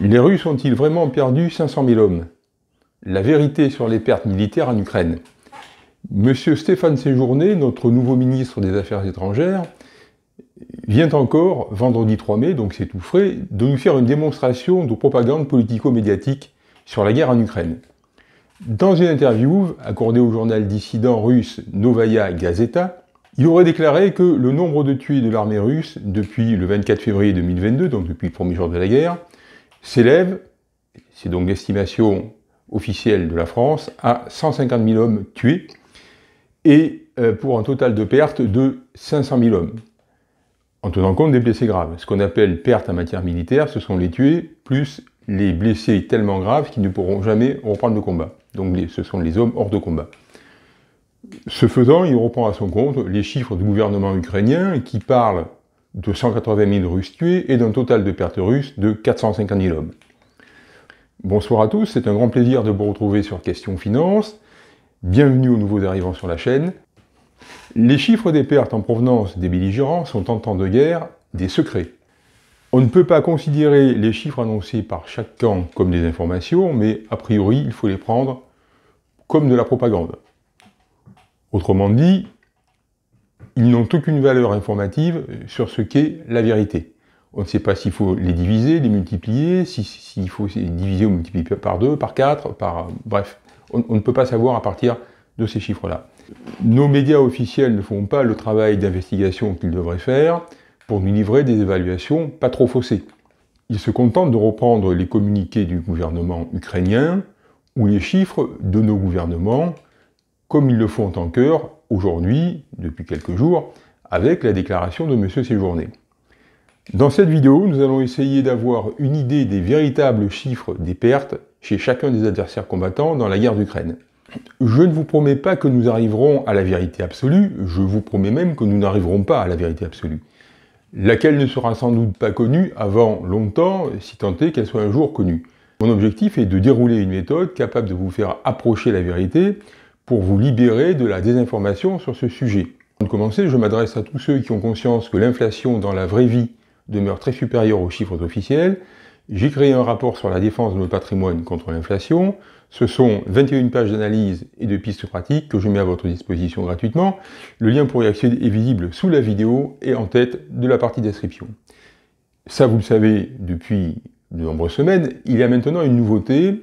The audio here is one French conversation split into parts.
Les Russes ont-ils vraiment perdu 500 000 hommes La vérité sur les pertes militaires en Ukraine. Monsieur Stéphane Séjourné, notre nouveau ministre des Affaires étrangères, vient encore, vendredi 3 mai, donc c'est tout frais, de nous faire une démonstration de propagande politico-médiatique sur la guerre en Ukraine. Dans une interview accordée au journal dissident russe Novaya Gazeta, il aurait déclaré que le nombre de tués de l'armée russe depuis le 24 février 2022, donc depuis le premier jour de la guerre, s'élève, c'est donc l'estimation officielle de la France, à 150 000 hommes tués et euh, pour un total de pertes de 500 000 hommes, en tenant compte des blessés graves. Ce qu'on appelle perte en matière militaire, ce sont les tués plus les blessés tellement graves qu'ils ne pourront jamais reprendre le combat. Donc ce sont les hommes hors de combat. Ce faisant, il reprend à son compte les chiffres du gouvernement ukrainien qui parlent de 180 000 Russes tués et d'un total de pertes russes de 450 000 hommes. Bonsoir à tous, c'est un grand plaisir de vous retrouver sur Question Finance. Bienvenue aux nouveaux arrivants sur la chaîne. Les chiffres des pertes en provenance des belligérants sont en temps de guerre des secrets. On ne peut pas considérer les chiffres annoncés par chaque camp comme des informations, mais a priori, il faut les prendre comme de la propagande. Autrement dit, ils n'ont aucune valeur informative sur ce qu'est la vérité. On ne sait pas s'il faut les diviser, les multiplier, s'il si, faut les diviser ou multiplier par deux, par quatre, par... Bref, on, ne peut pas savoir à partir de ces chiffres-là. Nos médias officiels ne font pas le travail d'investigation qu'ils devraient faire pour nous livrer des évaluations pas trop faussées. Ils se contentent de reprendre les communiqués du gouvernement ukrainien ou les chiffres de nos gouvernements, comme ils le font en cœur aujourd'hui, depuis quelques jours, avec la déclaration de M. Séjourné. Dans cette vidéo, nous allons essayer d'avoir une idée des véritables chiffres des pertes chez chacun des adversaires combattants dans la guerre d'Ukraine. Je ne vous promets pas que nous arriverons à la vérité absolue, je vous promets même que nous n'arriverons pas à la vérité absolue, laquelle ne sera sans doute pas connue avant longtemps, si tant est qu'elle soit un jour connue. Mon objectif est de dérouler une méthode capable de vous faire approcher la vérité pour vous libérer de la désinformation sur ce sujet. Pour commencer, je m'adresse à tous ceux qui ont conscience que l'inflation dans la vraie vie demeure très supérieure aux chiffres officiels. J'ai créé un rapport sur la défense de nos patrimoine contre l'inflation. Ce sont 21 pages d'analyse et de pistes pratiques que je mets à votre disposition gratuitement. Le lien pour y accéder est visible sous la vidéo et en tête de la partie description. Ça, vous le savez depuis de nombreuses semaines, il y a maintenant une nouveauté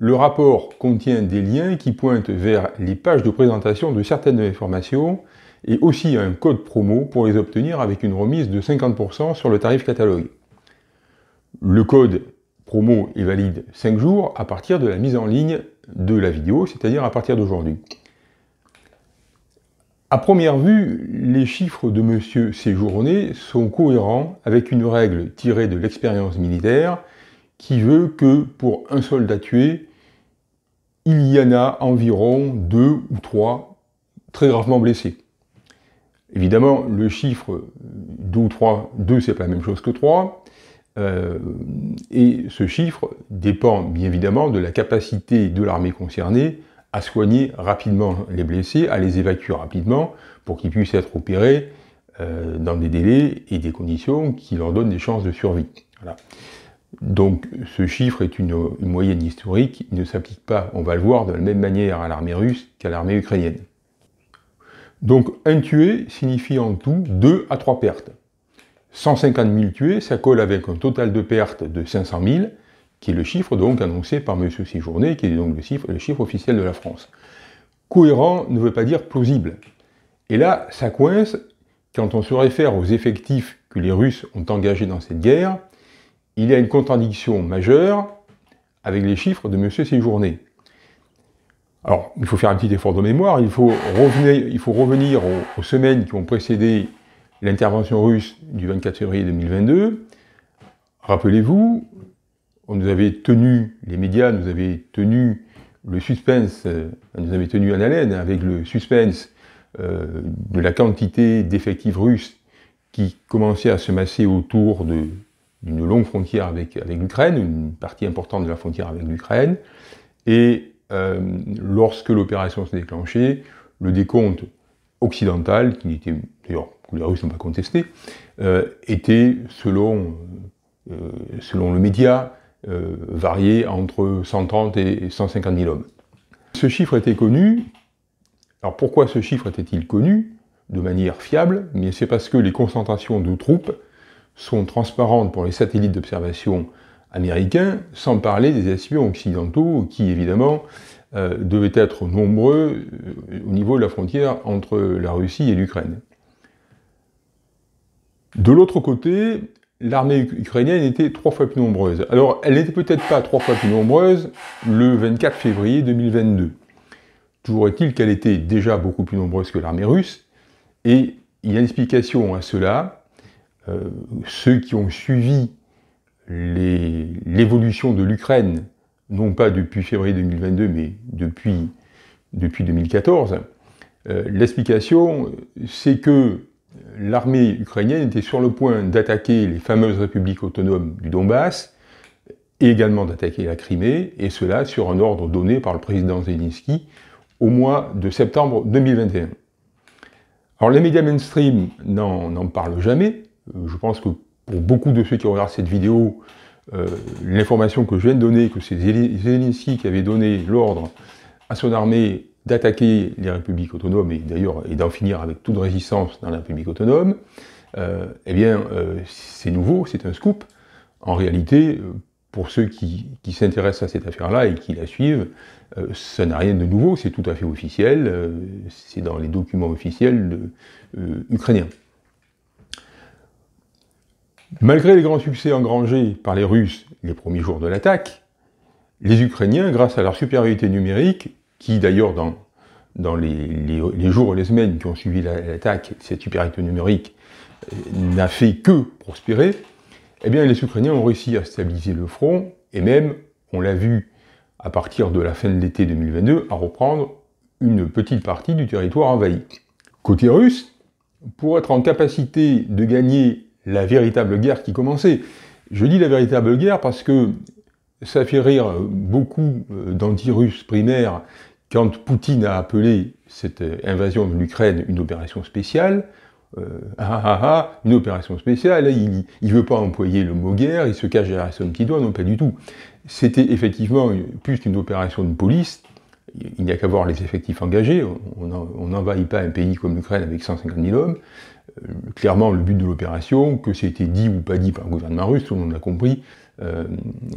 le rapport contient des liens qui pointent vers les pages de présentation de certaines informations et aussi un code promo pour les obtenir avec une remise de 50% sur le tarif catalogue. Le code promo est valide 5 jours à partir de la mise en ligne de la vidéo, c'est-à-dire à partir d'aujourd'hui. À première vue, les chiffres de Monsieur Séjourné sont cohérents avec une règle tirée de l'expérience militaire qui veut que pour un soldat tué, il y en a environ deux ou trois très gravement blessés. Évidemment, le chiffre 2 ou 3, 2 c'est pas la même chose que 3, euh, et ce chiffre dépend bien évidemment de la capacité de l'armée concernée à soigner rapidement les blessés, à les évacuer rapidement pour qu'ils puissent être opérés euh, dans des délais et des conditions qui leur donnent des chances de survie. Donc ce chiffre est une, moyenne historique, il ne s'applique pas, on va le voir, de la même manière à l'armée russe qu'à l'armée ukrainienne. Donc un tué signifie en tout deux à trois pertes. 150 000 tués, ça colle avec un total de pertes de 500 000, qui est le chiffre donc annoncé par M. Séjourné, qui est donc le chiffre, le chiffre officiel de la France. Cohérent ne veut pas dire plausible. Et là, ça coince quand on se réfère aux effectifs que les Russes ont engagés dans cette guerre, il y a une contradiction majeure avec les chiffres de M. Séjourné. Alors, il faut faire un petit effort de mémoire, il faut revenir, aux, semaines qui ont précédé l'intervention russe du 24 février 2022. Rappelez-vous, on nous avait tenu, les médias nous avaient tenu le suspense, euh, nous avait tenu en haleine avec le suspense euh, de la quantité d'effectifs russes qui commençaient à se masser autour de une longue frontière avec, l'Ukraine, une partie importante de la frontière avec l'Ukraine. Et euh, lorsque l'opération s'est déclenchée, le décompte occidental, qui n'était d'ailleurs que les Russes n'ont pas contesté, euh, était selon, euh, selon le média varié entre 130 et 150 000 hommes. Ce chiffre était connu. Alors pourquoi ce chiffre était-il connu de manière fiable Mais c'est parce que les concentrations de troupes sont transparentes pour les satellites d'observation américains, sans parler des espions occidentaux qui, évidemment, euh, devaient être nombreux euh, au niveau de la frontière entre la Russie et l'Ukraine. De l'autre côté, l'armée ukrainienne était trois fois plus nombreuse. Alors, elle n'était peut-être pas trois fois plus nombreuse le 24 février 2022. Toujours est-il qu'elle était déjà beaucoup plus nombreuse que l'armée russe, et il y a une explication à cela, euh, ceux qui ont suivi l'évolution de l'Ukraine, non pas depuis février 2022, mais depuis, 2014, euh, l'explication, c'est que l'armée ukrainienne était sur le point d'attaquer les fameuses républiques autonomes du Donbass, et également d'attaquer la Crimée, et cela sur un ordre donné par le président Zelensky au mois de septembre 2021. Alors les médias mainstream n'en parlent jamais, euh, je pense que pour beaucoup de ceux qui regardent cette vidéo, euh, l'information que je viens de donner, que c'est Zelensky qui avait donné l'ordre à son armée d'attaquer les républiques autonomes et d'ailleurs et d'en finir avec toute résistance dans la République autonome, euh, eh bien c'est nouveau, c'est un scoop. En réalité, pour ceux qui, s'intéressent à cette affaire-là et qui la suivent, ça n'a rien de nouveau, c'est tout à fait officiel, c'est dans les documents officiels ukrainiens. Malgré les grands succès engrangés par les Russes les premiers jours de l'attaque, les Ukrainiens, grâce à leur supériorité numérique, qui d'ailleurs dans, dans les, jours et les semaines qui ont suivi l'attaque, cette supériorité numérique euh, n'a fait que prospérer, eh bien les Ukrainiens ont réussi à stabiliser le front et même, on l'a vu à partir de la fin de l'été 2022, à reprendre une petite partie du territoire envahi. Côté russe, pour être en capacité de gagner la véritable guerre qui commençait. Je dis la véritable guerre parce que ça fait rire beaucoup euh, d'anti-russes primaires quand Poutine a appelé cette euh, invasion de l'Ukraine une opération spéciale. Euh, ah, ah ah ah, une opération spéciale, hein, il ne veut pas employer le mot guerre, il se cache derrière son petit doigt, non pas du tout. C'était effectivement plus qu'une opération de police, il n'y a qu'à voir les effectifs engagés, on n'envahit pas un pays comme l'Ukraine avec 150 000 hommes, euh, clairement le but de l'opération, que c'était dit ou pas dit par le gouvernement russe, tout le monde l'a compris, euh,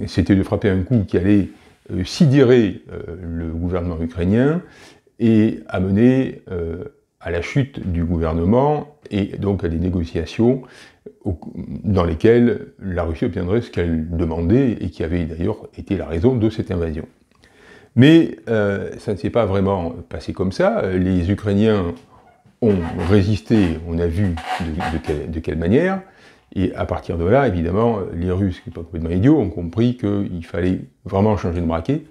c'était de frapper un coup qui allait euh, sidérer le gouvernement ukrainien et amener à la chute du gouvernement et donc à des négociations dans lesquelles la Russie obtiendrait ce qu'elle demandait et qui avait d'ailleurs été la raison de cette invasion. Mais ça ne s'est pas vraiment passé comme ça. Les Ukrainiens ont résisté, on a vu de, quelle, manière, et à partir de là, évidemment, les Russes, qui sont pas complètement idiots, ont compris qu'il fallait vraiment changer de braquet,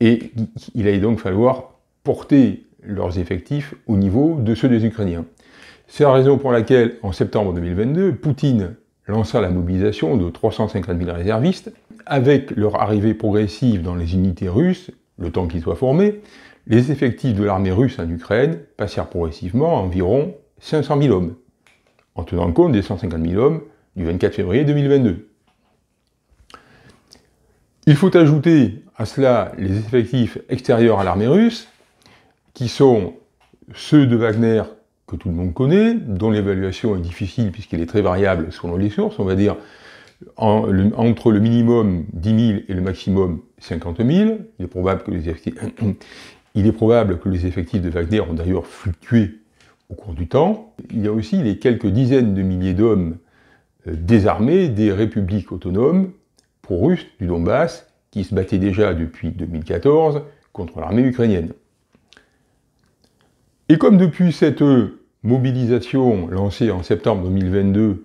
et il allait donc falloir porter leurs effectifs au niveau de ceux des Ukrainiens. C'est la raison pour laquelle, en septembre 2022, Poutine lança la mobilisation de 350 000 réservistes, avec leur arrivée progressive dans les unités russes, le temps qu'ils soient formés, les effectifs de l'armée russe en Ukraine passèrent progressivement à environ 500 000 hommes, en tenant compte des 150 000 hommes du 24 février 2022. Il faut ajouter à cela les effectifs extérieurs à l'armée russe, qui sont ceux de Wagner que tout le monde connaît, dont l'évaluation est difficile puisqu'elle est très variable selon les sources, on va dire entre le minimum 10 000 et le maximum 50 000. Il est probable que les, effectifs... Il est probable que les effectifs de Wagner ont d'ailleurs fluctué au cours du temps. Il y a aussi les quelques dizaines de milliers d'hommes euh, désarmés des républiques autonomes pro-russes du Donbass qui se battaient déjà depuis 2014 contre l'armée ukrainienne. Et comme depuis cette mobilisation lancée en septembre 2022,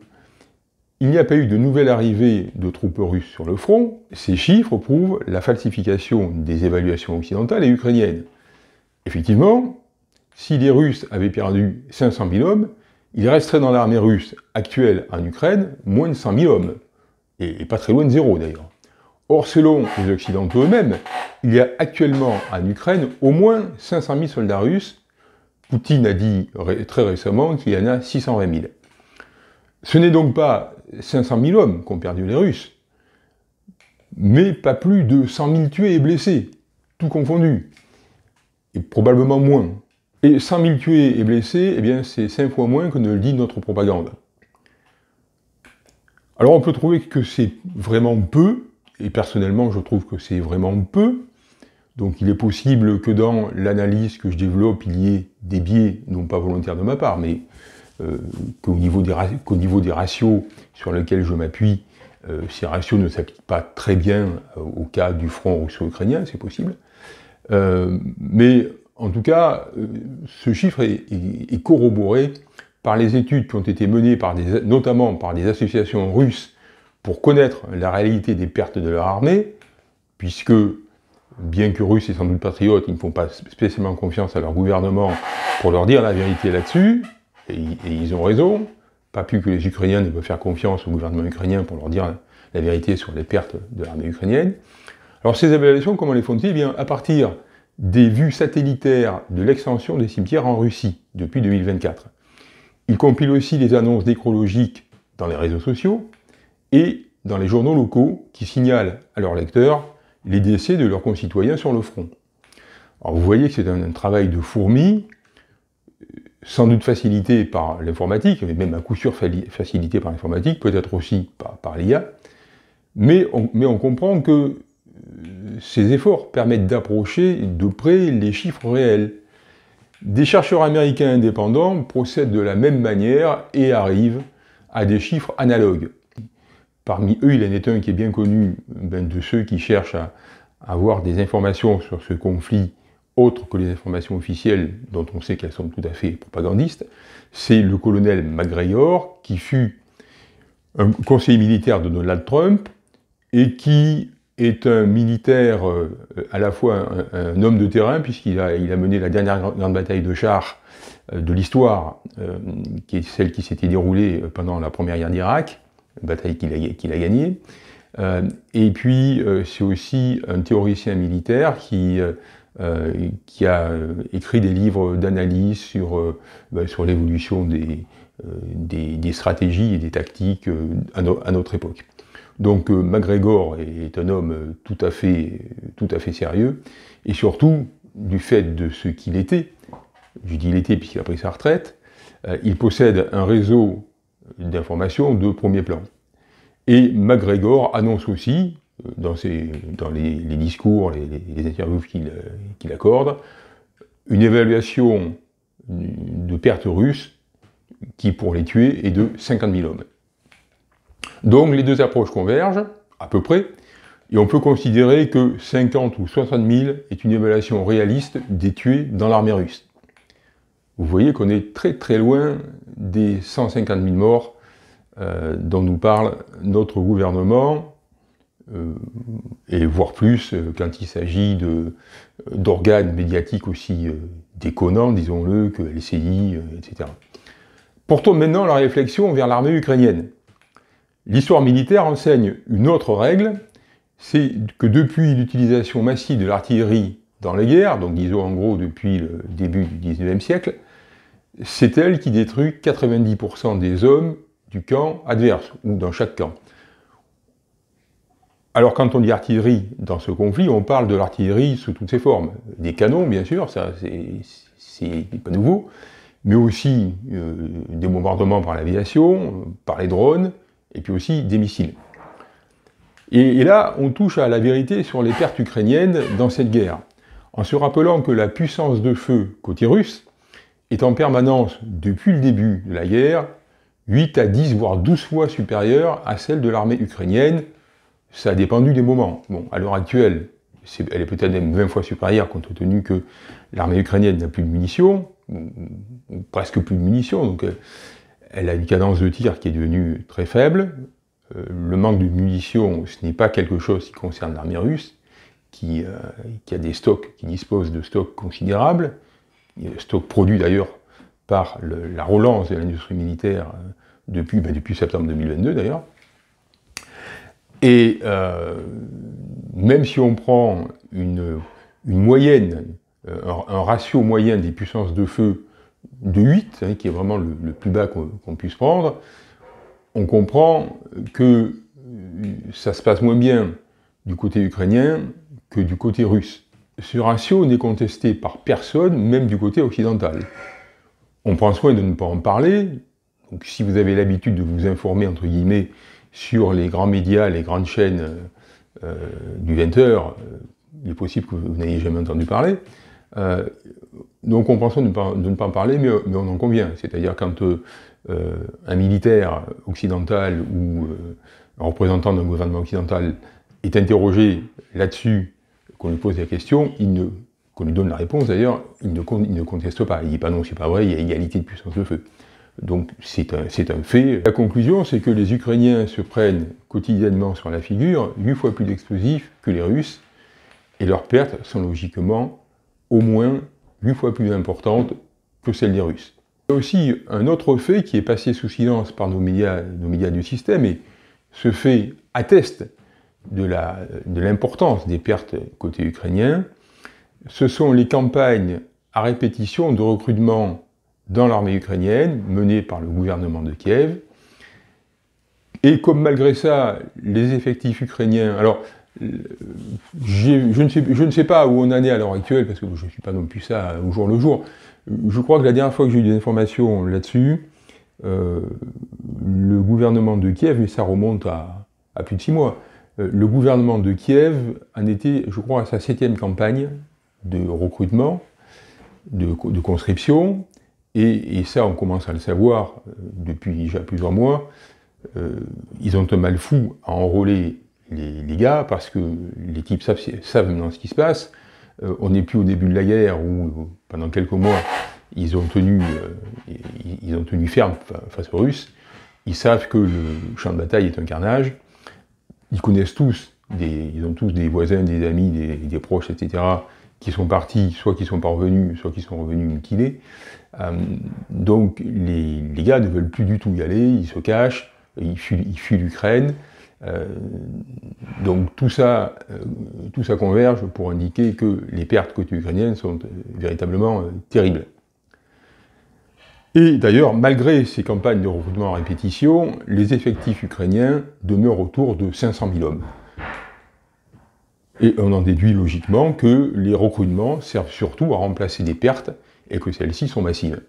il n'y a pas eu de nouvelle arrivée de troupes russes sur le front, ces chiffres prouvent la falsification des évaluations occidentales et ukrainiennes. Effectivement, si les Russes avaient perdu 500 000 hommes, il resterait dans l'armée russe actuelle en Ukraine moins de 100 000 hommes, et, pas très loin de zéro d'ailleurs. Or, selon les Occidentaux eux-mêmes, il y a actuellement en Ukraine au moins 500 000 soldats russes. Poutine a dit très récemment qu'il y en a 620 000. Ce n'est donc pas 500 000 hommes qu'ont perdu les Russes, mais pas plus de 100 000 tués et blessés, tout confondu probablement moins. Et 100 000 tués et blessés, eh bien c'est 5 fois moins que ne le dit notre propagande. Alors on peut trouver que c'est vraiment peu, et personnellement je trouve que c'est vraiment peu, donc il est possible que dans l'analyse que je développe, il y ait des biais, non pas volontaires de ma part, mais euh, qu'au niveau, niveau, des ratios sur lesquels je m'appuie, euh, ces ratios ne s'appliquent pas très bien euh, au cas du front russo-ukrainien, c'est possible. Euh, mais en tout cas, euh, ce chiffre est, corroboré par les études qui ont été menées notamment par des associations russes pour connaître la réalité des pertes de leur armée, puisque, bien que russes et sans doute patriotes, ils ne font pas spécialement confiance à leur gouvernement pour leur dire la vérité là-dessus, et, ils ont raison, pas plus que les Ukrainiens ne peuvent faire confiance au gouvernement ukrainien pour leur dire la vérité sur les pertes de l'armée ukrainienne. Alors ces évaluations, comment les font-ils eh bien, à partir des vues satellitaires de l'extension des cimetières en Russie depuis 2024. Ils compilent aussi les annonces nécrologiques dans les réseaux sociaux et dans les journaux locaux qui signalent à leurs lecteurs les décès de leurs concitoyens sur le front. Alors vous voyez que c'est un, travail de fourmi, euh, sans doute facilité par l'informatique, mais même à coup sûr facilité par l'informatique, peut-être aussi par, l'IA, mais on comprend que ces efforts permettent d'approcher de près les chiffres réels. Des chercheurs américains indépendants procèdent de la même manière et arrivent à des chiffres analogues. Parmi eux, il en est un qui est bien connu ben, de ceux qui cherchent à avoir des informations sur ce conflit autre que les informations officielles dont on sait qu'elles sont tout à fait propagandistes, c'est le colonel McGregor qui fut un conseiller militaire de Donald Trump et qui est un militaire, euh, à la fois un, homme de terrain, puisqu'il a, il a mené la dernière grande bataille de chars euh, de l'histoire, euh, qui est celle qui s'était déroulée pendant la première guerre d'Irak, bataille qu'il a, qu'il a gagnée. et puis, c'est aussi un théoricien militaire qui, qui a écrit des livres d'analyse sur, ben, sur l'évolution des, des, stratégies et des tactiques à notre époque. Donc euh, MacGregor est un homme euh, tout à fait, tout à fait sérieux, et surtout, du fait de ce qu'il était, je dis il était puisqu'il a pris sa retraite, euh, il possède un réseau d'informations de premier plan. Et MacGregor annonce aussi, dans, les, discours, les, les interviews qu'il accorde, une évaluation de pertes russes qui, pour les tuer, est de 50 000 hommes. Donc les deux approches convergent, à peu près, et on peut considérer que 50 ou 60 000 est une évaluation réaliste des tués dans l'armée russe. Vous voyez qu'on est très très loin des 150 000 morts euh, dont nous parle notre gouvernement, euh, et voire plus euh, quand il s'agit d'organes médiatiques aussi déconnants, disons-le, que LCI, etc. Portons maintenant la réflexion vers l'armée ukrainienne. L'histoire militaire enseigne une autre règle, c'est que depuis l'utilisation massive de l'artillerie dans les guerres, donc disons en gros depuis le début du 19e siècle, c'est elle qui détruit 90% des hommes du camp adverse, ou dans chaque camp. Alors quand on dit artillerie dans ce conflit, on parle de l'artillerie sous toutes ses formes. Des canons, bien sûr, ça c'est pas nouveau, mais aussi euh, des bombardements par l'aviation, par les drones, et puis aussi des missiles. Et, là, on touche à la vérité sur les pertes ukrainiennes dans cette guerre, en se rappelant que la puissance de feu côté russe est en permanence, depuis le début de la guerre, 8 à 10, voire 12 fois supérieure à celle de l'armée ukrainienne. Ça a dépendu des moments. Bon, à l'heure actuelle, elle est peut-être même 20 fois supérieure, compte tenu que l'armée ukrainienne n'a plus de munitions, ou, presque plus de munitions, donc euh, elle a une cadence de tir qui est devenue très faible. Euh, le manque de munitions, ce n'est pas quelque chose qui concerne l'armée russe, qui, euh, a des stocks, qui dispose de stocks considérables, stocks produits d'ailleurs par la relance de l'industrie militaire euh, ben, depuis, septembre 2022 d'ailleurs. Et même si on prend une, moyenne, un, ratio moyen des puissances de feu de 8, hein, qui est vraiment le, plus bas qu'on puisse prendre, on comprend que euh, ça se passe moins bien du côté ukrainien que du côté russe. Ce ratio n'est contesté par personne, même du côté occidental. On prend soin de ne pas en parler, donc si vous avez l'habitude de vous informer, entre guillemets, sur les grands médias, les grandes chaînes euh, euh, du 20h, il est possible que vous n'ayez jamais entendu parler. Euh, nous comprenons de, de, ne pas en parler, mais, on en convient. C'est-à-dire quand euh, un militaire occidental ou euh, un représentant d'un gouvernement occidental est interrogé là-dessus, qu'on lui pose la question, qu'on lui donne la réponse d'ailleurs, il ne, conteste pas. Il dit pas non, c'est pas vrai, il y a égalité de puissance de feu. Donc c'est un, un, fait. La conclusion, c'est que les Ukrainiens se prennent quotidiennement sur la figure huit fois plus d'explosifs que les Russes, et leurs pertes sont logiquement au moins huit fois plus importante que celle des Russes. Il y a aussi un autre fait qui est passé sous silence par nos médias, nos médias du système, et ce fait atteste de l'importance de des pertes côté ukrainien. Ce sont les campagnes à répétition de recrutement dans l'armée ukrainienne menées par le gouvernement de Kiev. Et comme malgré ça, les effectifs ukrainiens... Alors, je ne, sais, pas où on en est à l'heure actuelle, parce que je ne suis pas non plus ça euh, au jour le jour. Je crois que la dernière fois que j'ai eu des informations là-dessus, euh, le gouvernement de Kiev, et ça remonte à, plus de six mois, euh, le gouvernement de Kiev en était, je crois, à sa septième campagne de recrutement, de, conscription, et, ça, on commence à le savoir depuis déjà plusieurs mois, ils ont un mal fou à enrôler les, gars, parce que les types savent, maintenant ce qui se passe. Euh, on n'est plus au début de la guerre où, euh, pendant quelques mois, ils ont tenu, euh, ils ont tenu ferme face aux Russes. Ils savent que le champ de bataille est un carnage. Ils connaissent tous, ils ont tous des voisins, des amis, des, proches, etc., qui sont partis, soit qui sont pas revenus, soit qui sont revenus mutilés. donc les, gars ne veulent plus du tout y aller, ils se cachent, ils fuient l'Ukraine. Euh, donc tout ça, euh, tout ça converge pour indiquer que les pertes côté ukrainiennes sont euh, véritablement terribles. Et d'ailleurs, malgré ces campagnes de recrutement à répétition, les effectifs ukrainiens demeurent autour de 500 000 hommes. Et on en déduit logiquement que les recrutements servent surtout à remplacer des pertes et que celles-ci sont massives.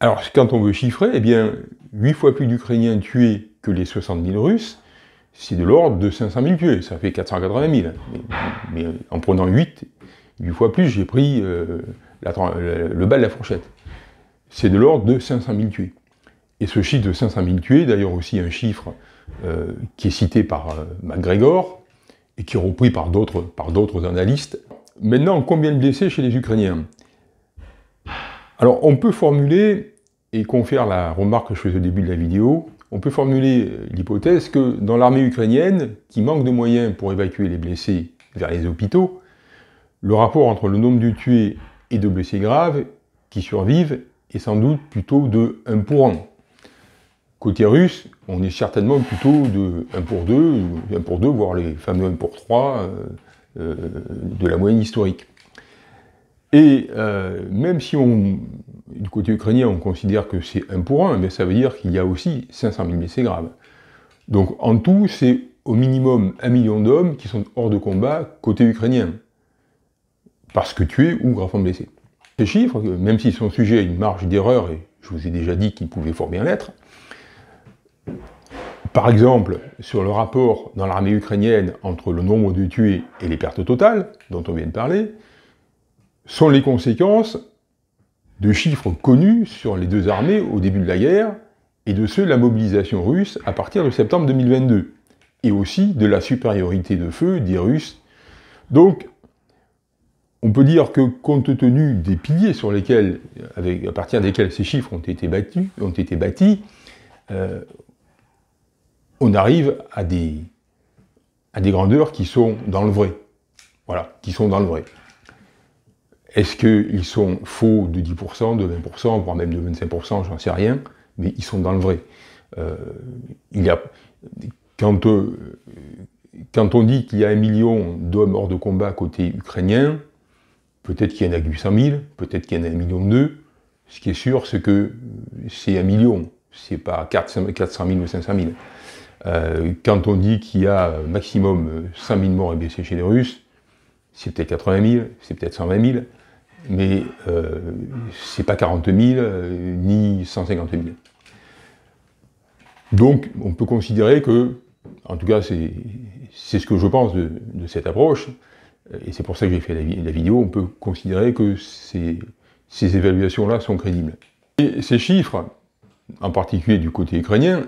Alors, quand on veut chiffrer, eh bien, 8 fois plus d'Ukrainiens tués que les 60 000 Russes, c'est de l'ordre de 500 000 tués, ça fait 480 000. Mais, en prenant 8, 8 fois plus, j'ai pris euh, le, bas de la fourchette. C'est de l'ordre de 500 000 tués. Et ce chiffre de 500 000 tués, d'ailleurs aussi un chiffre euh, qui est cité par euh, MacGregor et qui est repris par d'autres analystes. Maintenant, combien de blessés chez les Ukrainiens alors, on peut formuler, et confère la remarque que je faisais au début de la vidéo, on peut formuler euh, l'hypothèse que dans l'armée ukrainienne, qui manque de moyens pour évacuer les blessés vers les hôpitaux, le rapport entre le nombre de tués et de blessés graves qui survivent est sans doute plutôt de 1 pour 1. Côté russe, on est certainement plutôt de 1 pour 2, 1 pour 2, voire les fameux 1 pour 3 euh, euh, de la moyenne historique. Et euh, même si du côté ukrainien, on considère que c'est un pour un, mais ça veut dire qu'il y a aussi 500 000 blessés graves. Donc en tout, c'est au minimum un million d'hommes qui sont hors de combat côté ukrainien, parce que tués ou gravement blessés. Ces chiffres, même s'ils sont sujets à une marge d'erreur, et je vous ai déjà dit qu'ils pouvaient fort bien l'être, par exemple, sur le rapport dans l'armée ukrainienne entre le nombre de tués et les pertes totales, dont on vient de parler, sont les conséquences de chiffres connus sur les deux armées au début de la guerre et de ceux de la mobilisation russe à partir de septembre 2022, et aussi de la supériorité de feu des Russes. Donc, on peut dire que compte tenu des piliers sur lesquels, à partir desquels ces chiffres ont été ont été bâtis, euh, on arrive à des, à des grandeurs qui sont dans le vrai. Voilà, qui sont dans le vrai. Est-ce qu'ils sont faux de 10%, de 20%, voire même de 25%, j'en sais rien, mais ils sont dans le vrai. Euh, euh, quand, on dit qu'il y a un million d'hommes hors de combat côté ukrainien, peut-être qu'il y en a 800 000, peut-être qu'il y en a un million deux. Ce qui est sûr, c'est que c'est un million, c'est pas 400 000 ou 500 000. Euh, quand on dit qu'il y a maximum 100 000 morts et blessés chez les Russes, c'est peut-être 80 000, c'est peut-être 120 000 mais euh, ce n'est pas 40 000 euh, ni 150 000. Donc on peut considérer que, en tout cas c'est ce que je pense de, cette approche, et c'est pour ça que j'ai fait la, vidéo, on peut considérer que ces, ces évaluations-là sont crédibles. Et ces chiffres, en particulier du côté ukrainien,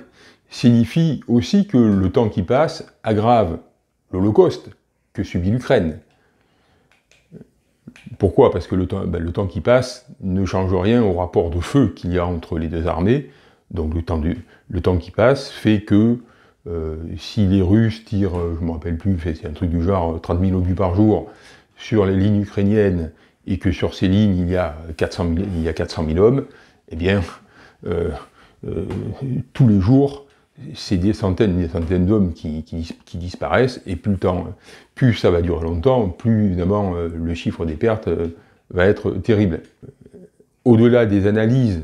signifient aussi que le temps qui passe aggrave l'Holocauste que subit l'Ukraine pourquoi Parce que ben, le temps, qui passe ne change rien au rapport de feu qu'il y a entre les deux armées. Donc le temps, le temps qui passe fait que euh, si les Russes tirent, euh, je ne me rappelle plus, c'est un truc du genre 30 euh, 000 obus par jour sur les lignes ukrainiennes et que sur ces lignes il y a 400 000, il y a hommes, eh bien, tous les jours, c'est des centaines et des centaines d'hommes qui, disparaissent, et plus, temps, plus ça va durer longtemps, plus évidemment euh, le chiffre des pertes euh, va être terrible. Au-delà des analyses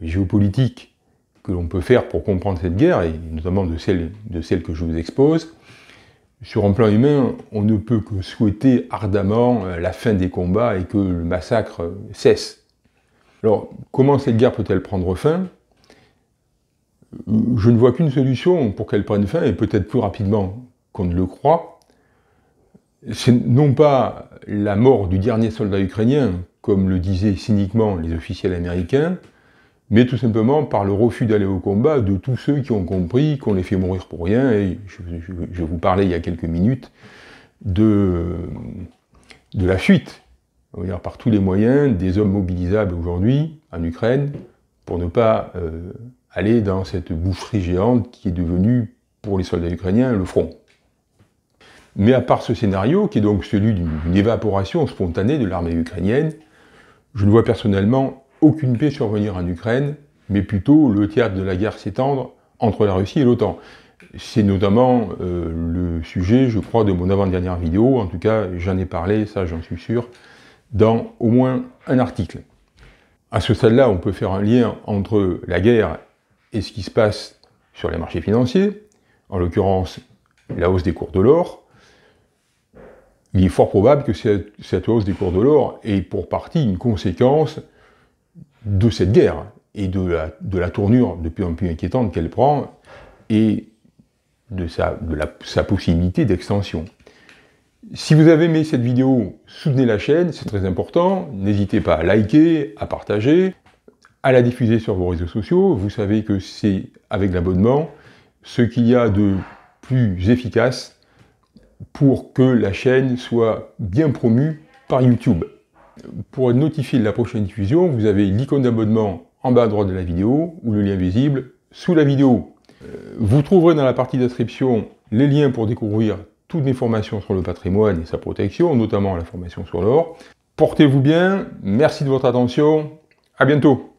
géopolitiques que l'on peut faire pour comprendre cette guerre, et notamment de celles de celle que je vous expose, sur un plan humain, on ne peut que souhaiter ardemment euh, la fin des combats et que le massacre cesse. Alors, comment cette guerre peut-elle prendre fin je ne vois qu'une solution pour qu'elle prenne fin, et peut-être plus rapidement qu'on ne le croit. C'est non pas la mort du dernier soldat ukrainien, comme le disaient cyniquement les officiels américains, mais tout simplement par le refus d'aller au combat de tous ceux qui ont compris qu'on les fait mourir pour rien. Et je, vous parlais il y a quelques minutes de, de la fuite, par tous les moyens, des hommes mobilisables aujourd'hui en Ukraine pour ne pas euh, aller dans cette boucherie géante qui est devenue, pour les soldats ukrainiens, le front. Mais à part ce scénario, qui est donc celui d'une évaporation spontanée de l'armée ukrainienne, je ne vois personnellement aucune paix survenir en Ukraine, mais plutôt le théâtre de la guerre s'étendre entre la Russie et l'OTAN. C'est notamment euh, le sujet, je crois, de mon avant-dernière vidéo, en tout cas j'en ai parlé, ça j'en suis sûr, dans au moins un article. À ce stade-là, on peut faire un lien entre la guerre et ce qui se passe sur les marchés financiers, en l'occurrence la hausse des cours de l'or, il est fort probable que cette, hausse des cours de l'or est pour partie une conséquence de cette guerre et de la, tournure de plus en plus inquiétante qu'elle prend et de la, sa possibilité d'extension. Si vous avez aimé cette vidéo, soutenez la chaîne, c'est très important. N'hésitez pas à liker, à partager à la diffuser sur vos réseaux sociaux. Vous savez que c'est avec l'abonnement ce qu'il y a de plus efficace pour que la chaîne soit bien promue par YouTube. Pour être notifié de la prochaine diffusion, vous avez l'icône d'abonnement en bas à droite de la vidéo ou le lien visible sous la vidéo. Euh, vous trouverez dans la partie d'inscription les liens pour découvrir toutes mes formations sur le patrimoine et sa protection, notamment la formation sur l'or. Portez-vous bien, merci de votre attention, à bientôt